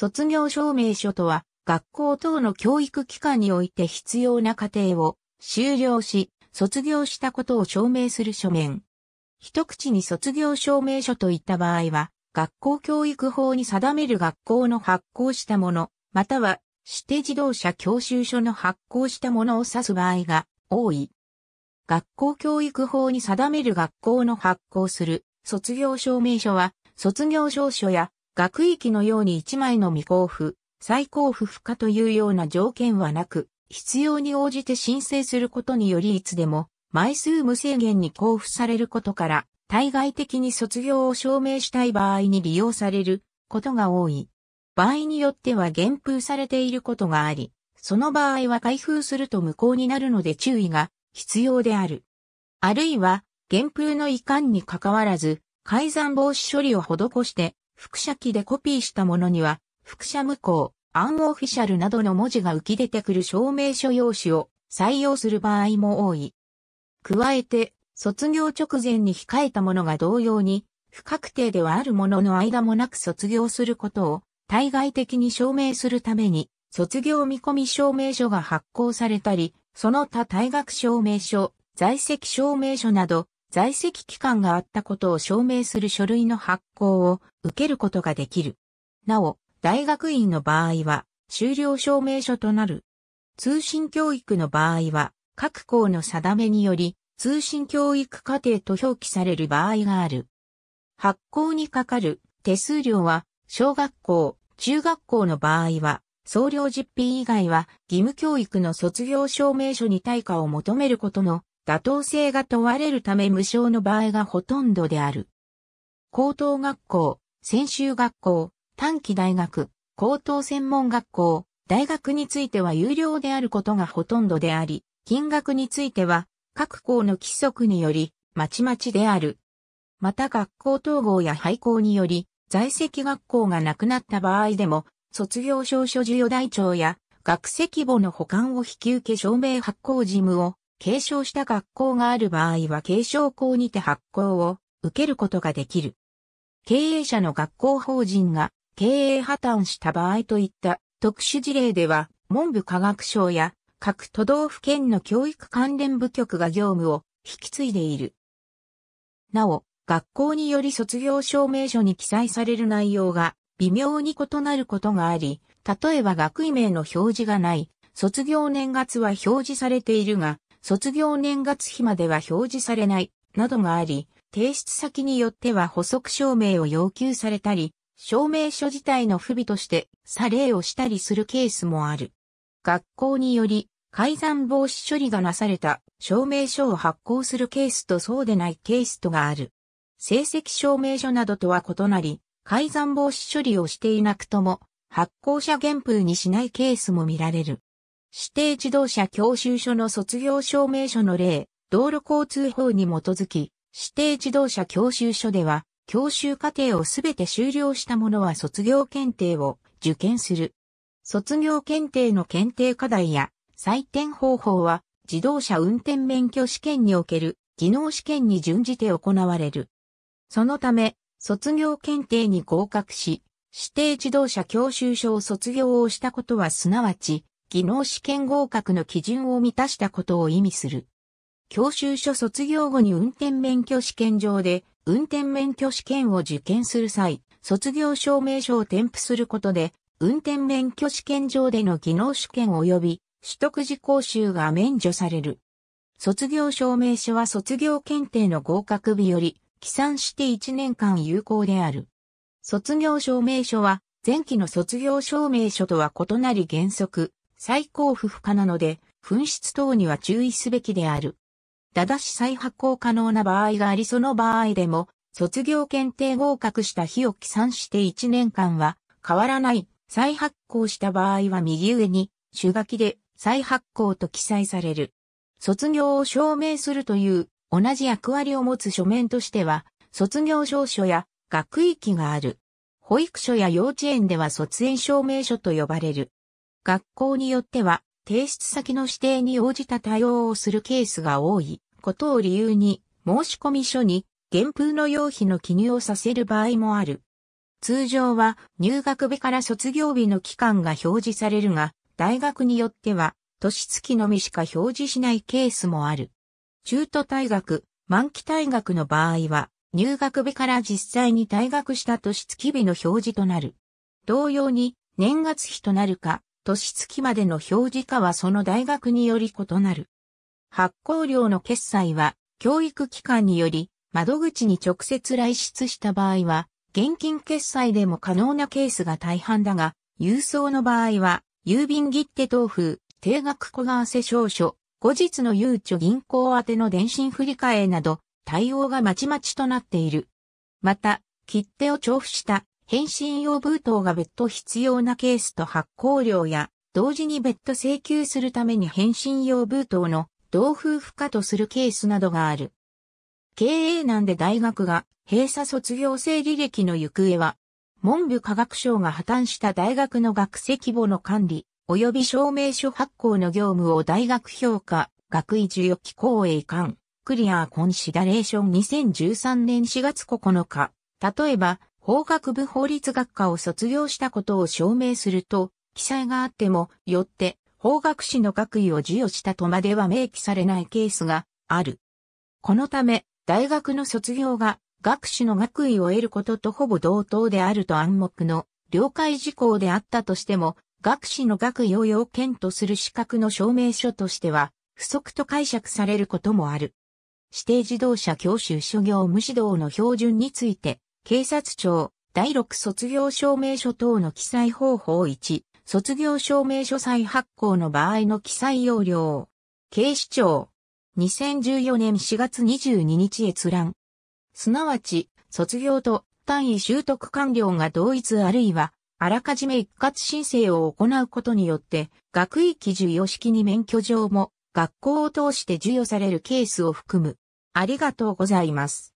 卒業証明書とは、学校等の教育機関において必要な過程を修了し、卒業したことを証明する書面。一口に卒業証明書といった場合は、学校教育法に定める学校の発行したもの、または指定自動車教習所の発行したものを指す場合が多い。学校教育法に定める学校の発行する卒業証明書は、卒業証書や学域のように一枚の未交付、再交付不可というような条件はなく、必要に応じて申請することによりいつでも、枚数無制限に交付されることから、対外的に卒業を証明したい場合に利用されることが多い。場合によっては減封されていることがあり、その場合は開封すると無効になるので注意が必要である。あるいは、減封の遺憾に関わらず、改ざん防止処理を施して、複写機でコピーしたものには、複写無効、アンオフィシャルなどの文字が浮き出てくる証明書用紙を採用する場合も多い。加えて、卒業直前に控えたものが同様に、不確定ではあるものの間もなく卒業することを、対外的に証明するために、卒業見込み証明書が発行されたり、その他退学証明書、在籍証明書など、在籍期間があったことを証明する書類の発行を受けることができる。なお、大学院の場合は、修了証明書となる。通信教育の場合は、各校の定めにより、通信教育課程と表記される場合がある。発行にかかる手数料は、小学校、中学校の場合は、総量実費以外は義務教育の卒業証明書に対価を求めることの妥当性が問われるため無償の場合がほとんどである。高等学校、専修学校、短期大学、高等専門学校、大学については有料であることがほとんどであり、金額については各校の規則により、まちまちである。また学校統合や廃校により、在籍学校がなくなった場合でも、卒業証書授与台帳や学籍簿の保管を引き受け証明発行事務を継承した学校がある場合は継承校にて発行を受けることができる。経営者の学校法人が経営破綻した場合といった特殊事例では文部科学省や各都道府県の教育関連部局が業務を引き継いでいる。なお、学校により卒業証明書に記載される内容が微妙に異なることがあり、例えば学位名の表示がない、卒業年月は表示されているが、卒業年月日までは表示されない、などがあり、提出先によっては補足証明を要求されたり、証明書自体の不備として査例をしたりするケースもある。学校により改ざん防止処理がなされた証明書を発行するケースとそうでないケースとがある。成績証明書などとは異なり、改ざん防止処理をしていなくとも、発行者原風にしないケースも見られる。指定自動車教習所の卒業証明書の例、道路交通法に基づき、指定自動車教習所では、教習課程をすべて終了した者は卒業検定を受験する。卒業検定の検定課題や採点方法は、自動車運転免許試験における技能試験に準じて行われる。そのため、卒業検定に合格し、指定自動車教習所を卒業をしたことはすなわち、技能試験合格の基準を満たしたことを意味する。教習所卒業後に運転免許試験場で運転免許試験を受験する際、卒業証明書を添付することで、運転免許試験場での技能試験及び取得時講習が免除される。卒業証明書は卒業検定の合格日より、起算して1年間有効である。卒業証明書は、前期の卒業証明書とは異なり原則、再交付不可なので、紛失等には注意すべきである。ただし再発行可能な場合がありその場合でも、卒業検定合格した日を記算して1年間は変わらない。再発行した場合は右上に、手書きで再発行と記載される。卒業を証明するという同じ役割を持つ書面としては、卒業証書や学域がある。保育所や幼稚園では卒園証明書と呼ばれる。学校によっては、提出先の指定に応じた対応をするケースが多いことを理由に、申込書に原風の用費の記入をさせる場合もある。通常は入学日から卒業日の期間が表示されるが、大学によっては年月のみしか表示しないケースもある。中途退学、満期退学の場合は、入学日から実際に退学した年月日の表示となる。同様に、年月日となるか、年月までの表示化はその大学により異なる。発行料の決済は、教育機関により、窓口に直接来出した場合は、現金決済でも可能なケースが大半だが、郵送の場合は、郵便切手等風、定額小為替証書、後日のゆうちょ銀行宛ての電信振り替えなど、対応がまちまちとなっている。また、切手を調布した返信用封筒が別途必要なケースと発行量や、同時に別途請求するために返信用封筒の同封不可とするケースなどがある。経営難で大学が閉鎖卒業生履歴の行方は、文部科学省が破綻した大学の学籍簿の管理、及び証明書発行の業務を大学評価、学位授与機構へ移管、クリアーコンシダレーション2013年4月9日、例えば、法学部法律学科を卒業したことを証明すると、記載があっても、よって、法学士の学位を授与したとまでは明記されないケースがある。このため、大学の卒業が学士の学位を得ることとほぼ同等であると暗黙の了解事項であったとしても、学士の学位を要件とする資格の証明書としては、不足と解釈されることもある。指定自動車教習所業務指導の標準について、警察庁、第6卒業証明書等の記載方法1、卒業証明書再発行の場合の記載要領。警視庁、2014年4月22日閲覧。すなわち、卒業と単位習得完了が同一あるいは、あらかじめ一括申請を行うことによって、学位基準様式に免許状も、学校を通して授与されるケースを含む。ありがとうございます。